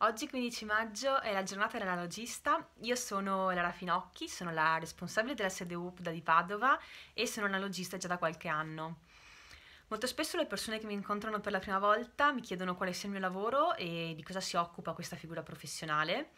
Oggi 15 maggio è la giornata dell'analogista, io sono Lara Finocchi, sono la responsabile della sede UPDA di Padova e sono analogista già da qualche anno. Molto spesso le persone che mi incontrano per la prima volta mi chiedono quale sia il mio lavoro e di cosa si occupa questa figura professionale.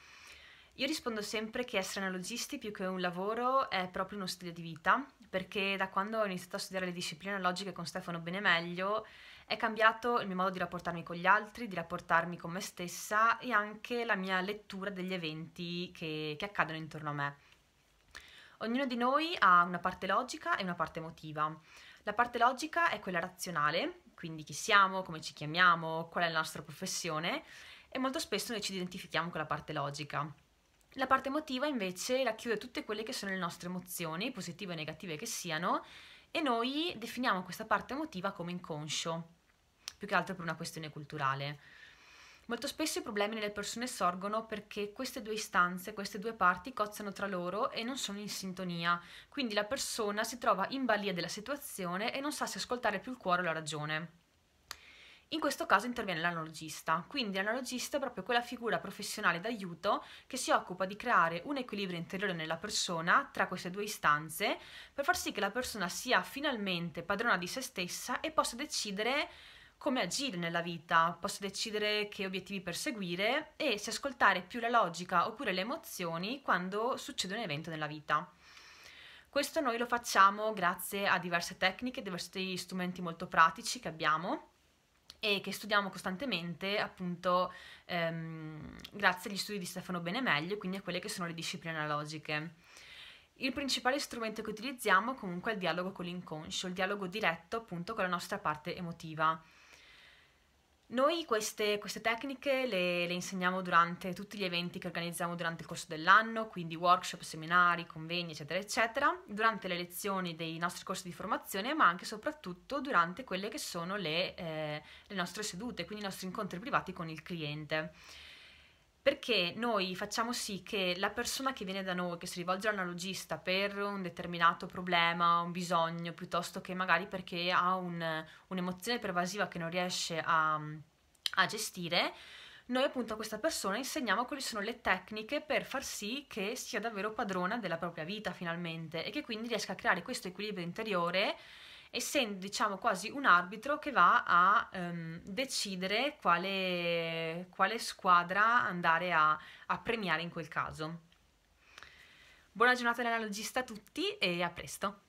Io rispondo sempre che essere analogisti più che un lavoro è proprio uno stile di vita, perché da quando ho iniziato a studiare le discipline analogiche con Stefano Benemeglio è cambiato il mio modo di rapportarmi con gli altri, di rapportarmi con me stessa e anche la mia lettura degli eventi che, che accadono intorno a me. Ognuno di noi ha una parte logica e una parte emotiva. La parte logica è quella razionale, quindi chi siamo, come ci chiamiamo, qual è la nostra professione e molto spesso noi ci identifichiamo con la parte logica. La parte emotiva invece racchiude tutte quelle che sono le nostre emozioni, positive o negative che siano, e noi definiamo questa parte emotiva come inconscio più che altro per una questione culturale. Molto spesso i problemi nelle persone sorgono perché queste due istanze, queste due parti cozzano tra loro e non sono in sintonia, quindi la persona si trova in balia della situazione e non sa se ascoltare più il cuore o la ragione. In questo caso interviene l'analogista, quindi l'analogista è proprio quella figura professionale d'aiuto che si occupa di creare un equilibrio interiore nella persona tra queste due istanze per far sì che la persona sia finalmente padrona di se stessa e possa decidere come agire nella vita, posso decidere che obiettivi perseguire e se ascoltare più la logica oppure le emozioni quando succede un evento nella vita. Questo noi lo facciamo grazie a diverse tecniche, diversi strumenti molto pratici che abbiamo e che studiamo costantemente appunto ehm, grazie agli studi di Stefano Benemeglio e quindi a quelle che sono le discipline analogiche. Il principale strumento che utilizziamo comunque è il dialogo con l'inconscio, il dialogo diretto appunto con la nostra parte emotiva. Noi queste, queste tecniche le, le, insegniamo durante tutti gli eventi che organizziamo durante il corso dell'anno, quindi workshop, seminari, convegni, eccetera, eccetera, durante le lezioni dei nostri corsi di formazione, ma anche e soprattutto durante quelle che sono le, eh, le nostre sedute, quindi i nostri incontri privati con il cliente perché noi facciamo sì che la persona che viene da noi, che si rivolge all'analogista per un determinato problema, un bisogno, piuttosto che magari perché ha un, un'emozione pervasiva che non riesce a, a gestire, noi appunto a questa persona insegniamo quali sono le tecniche per far sì che sia davvero padrona della propria vita finalmente e che quindi riesca a creare questo equilibrio interiore essendo diciamo quasi un arbitro che va a ehm, decidere quale, quale, squadra andare a, a premiare in quel caso. Buona giornata dall'alogista a tutti e a presto!